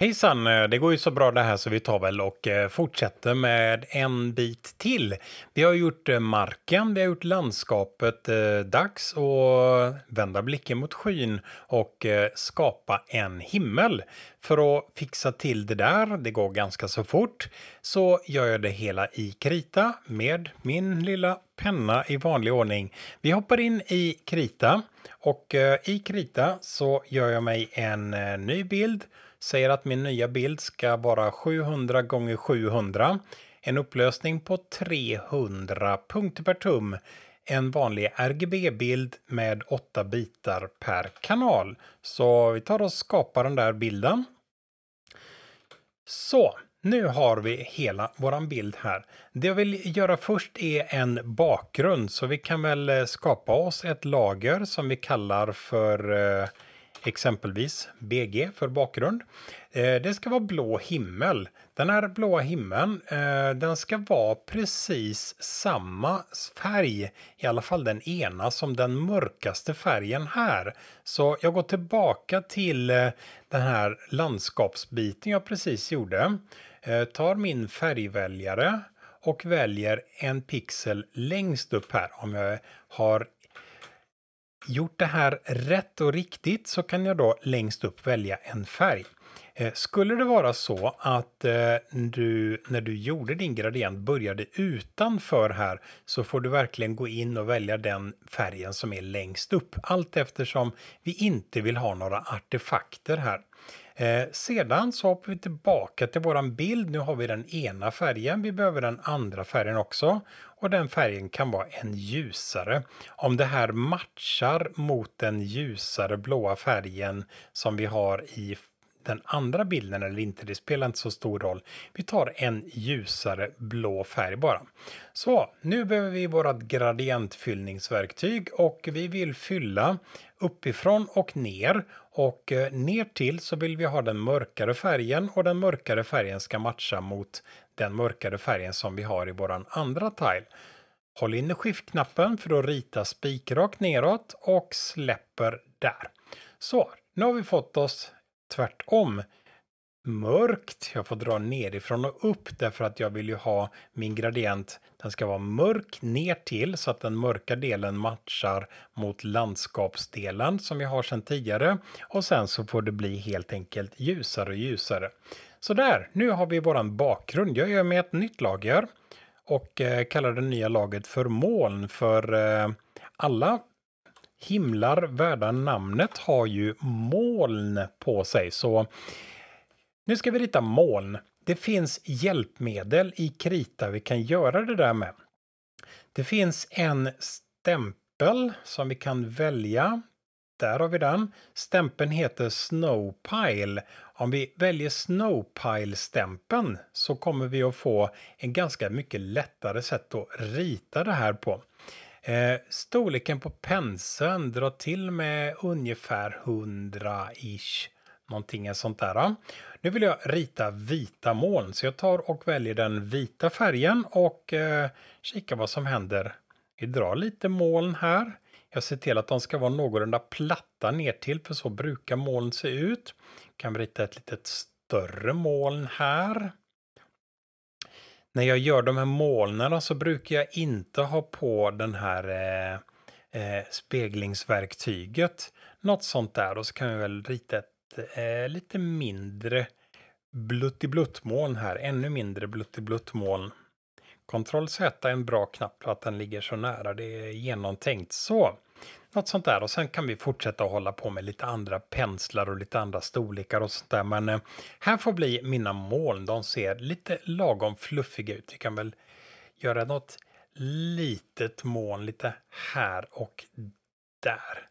Hejsan, det går ju så bra det här så vi tar väl och eh, fortsätter med en bit till. Vi har gjort eh, marken, vi har gjort landskapet. Eh, dags att vända blicken mot skyn och skapa en himmel. För att fixa till det där, det går ganska så fort, så gör jag det hela i krita med min lilla penna i vanlig ordning. Vi hoppar in i krita och i krita så gör jag mig en ny bild säger att min nya bild ska vara 700 gånger 700. En upplösning på 300 punkter per tum. En vanlig RGB-bild med 8 bitar per kanal. Så vi tar och skapar den där bilden. Så, nu har vi hela våran bild här. Det jag vill göra först är en bakgrund så vi kan väl skapa oss ett lager som vi kallar för eh, exempelvis BG för bakgrund. Eh, det ska vara blå himmel. Den här blåa himlen, eh, den ska vara precis samma färg, i alla fall den ena, som den mörkaste färgen här. Så jag går tillbaka till eh, den här landskapsbiten jag precis gjorde. Tar min färgväljare och väljer en pixel längst upp här om jag har Gjort det här rätt och riktigt så kan jag då längst upp välja en färg. Eh, skulle det vara så att eh, du när du gjorde din gradient började utanför här så får du verkligen gå in och välja den färgen som är längst upp allt eftersom vi inte vill ha några artefakter här. Eh, sedan så hoppar vi tillbaka till våran bild. Nu har vi den ena färgen. Vi behöver den andra färgen också och den färgen kan vara en ljusare. Om det här matchar mot den ljusare blåa färgen som vi har i den andra bilden eller inte, det spelar inte så stor roll. Vi tar en ljusare blå färg bara. Så, nu behöver vi vårt gradientfyllningsverktyg och vi vill fylla uppifrån och ner. Och eh, ner till så vill vi ha den mörkare färgen och den mörkare färgen ska matcha mot den mörkare färgen som vi har i våran andra tile. Håll inne skiftknappen för att rita spikrakt neråt och släpper där. Så, nu har vi fått oss tvärtom mörkt. Jag får dra nerifrån och upp därför att jag vill ju ha min gradient. Den ska vara mörk ner till så att den mörka delen matchar mot landskapsdelen som vi har sedan tidigare. Och sen så får det bli helt enkelt ljusare och ljusare. Så där, nu har vi våran bakgrund. Jag gör med ett nytt lager och eh, kallar det nya laget för moln för eh, alla himlar värda namnet har ju moln på sig. Så nu ska vi rita moln. Det finns hjälpmedel i krita vi kan göra det där med. Det finns en stämpel som vi kan välja. Där har vi den. Stämpeln heter Snowpile. Om vi väljer Snowpile-stämpeln så kommer vi att få en ganska mycket lättare sätt att rita det här på. Eh, storleken på penseln drar till med ungefär 100-ish. Någonting sånt där. Nu vill jag rita vita moln så jag tar och väljer den vita färgen och eh, kikar vad som händer. Vi drar lite moln här. Jag ser till att de ska vara någorlunda platta ner till för så brukar moln se ut. kan rita ett litet större moln här när jag gör de här molnen så alltså, brukar jag inte ha på den här eh, eh, speglingsverktyget. Något sånt där och så kan jag väl rita ett eh, lite mindre blutt-i-blutt moln här, ännu mindre blutt-i-blutt moln. Ctrl Z är en bra knapp för att den ligger så nära, det är genomtänkt. Så, något sånt där och sen kan vi fortsätta hålla på med lite andra penslar och lite andra storlekar och sånt där. Men eh, här får bli mina moln. De ser lite lagom fluffiga ut. Vi kan väl göra något litet moln lite här och där.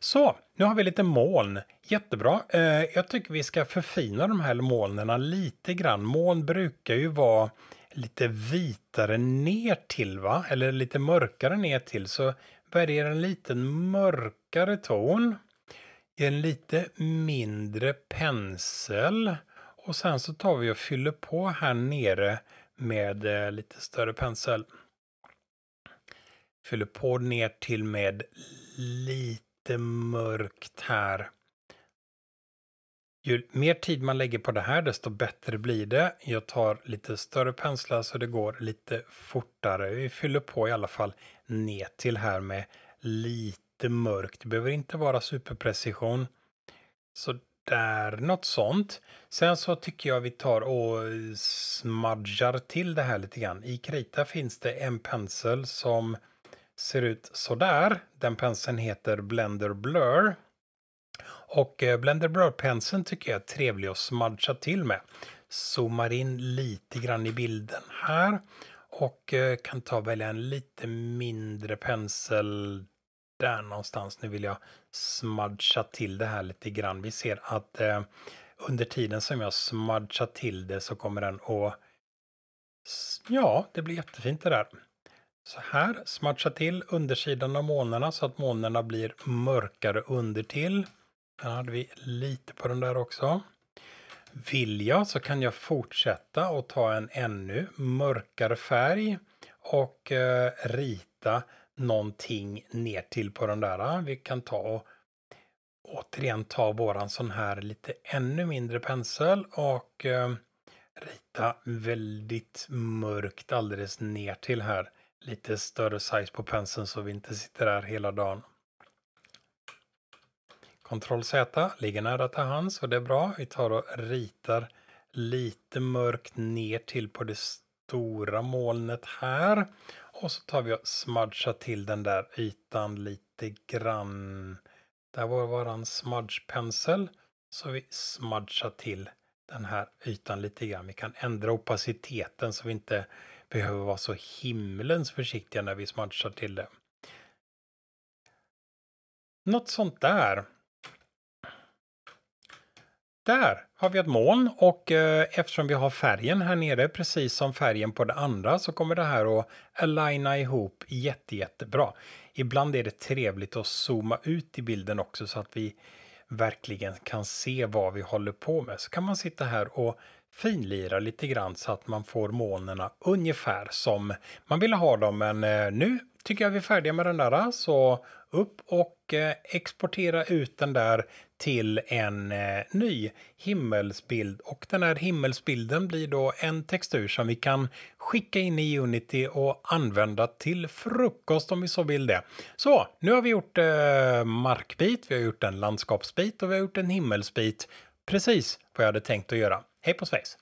Så, nu har vi lite moln. Jättebra. Eh, jag tycker vi ska förfina de här molnen lite grann. Moln brukar ju vara lite vitare ner till va? Eller lite mörkare ner till. Så Cooper en lite mörkare ton. I en lite mindre pensel. Och sen så tar vi och fyller på här nere med eh, lite större pensel. Fyller på ner till med lite mörkt här. Ju mer tid man lägger på det här desto bättre blir det. Jag tar lite större penslar så det går lite fortare. Vi fyller på i alla fall ner till här med lite mörkt. Det behöver inte vara superprecision. Så där, något sånt. Sen så tycker jag vi tar och smudgar till det här lite grann. I krita finns det en pensel som ser ut sådär. Den penseln heter Blender Blur och eh, Blender Blur-penseln tycker jag är trevlig att smudga till med. Zoomar in lite grann i bilden här och eh, kan ta och välja en lite mindre pensel där någonstans. Nu vill jag smudga till det här lite grann. Vi ser att eh, under tiden som jag smudgar till det så kommer den att... Ja, det blir jättefint det där. Så här, smudga till undersidan av månarna så att månarna blir mörkare under till. Den hade vi lite på den där också. Vill jag så kan jag fortsätta och ta en ännu mörkare färg och eh, rita någonting ner till på den där. Vi kan ta och återigen ta våran sån här lite ännu mindre pensel och eh, rita väldigt mörkt alldeles ner till här. Lite större size på penseln så vi inte sitter där hela dagen. Ctrl Z ligger nära till hands och det är bra. Vi tar och ritar lite mörkt ner till på det stora molnet här. Och så tar vi och smudgar till den där ytan lite grann. Där var våran smudgepensel. Så vi smudgar till den här ytan lite grann. Vi kan ändra opaciteten så vi inte behöver vara så himlens försiktiga när vi smudgar till det. Något sånt där. Där har vi ett moln och eh, eftersom vi har färgen här nere precis som färgen på det andra så kommer det här att aligna ihop jätte, jättebra. Ibland är det trevligt att zooma ut i bilden också så att vi verkligen kan se vad vi håller på med. Så kan man sitta här och finlira lite grann så att man får molnen ungefär som man ville ha dem. Men eh, nu tycker jag vi är färdiga med den där. Eh, så upp och eh, exportera ut den där till en ny himmelsbild. Och den här himmelsbilden blir då en textur som vi kan skicka in i Unity och använda till frukost om vi så vill det. Så nu har vi gjort markbit, vi har gjort en landskapsbit och vi har gjort en himmelsbit precis vad jag hade tänkt att göra. Hej på svejs!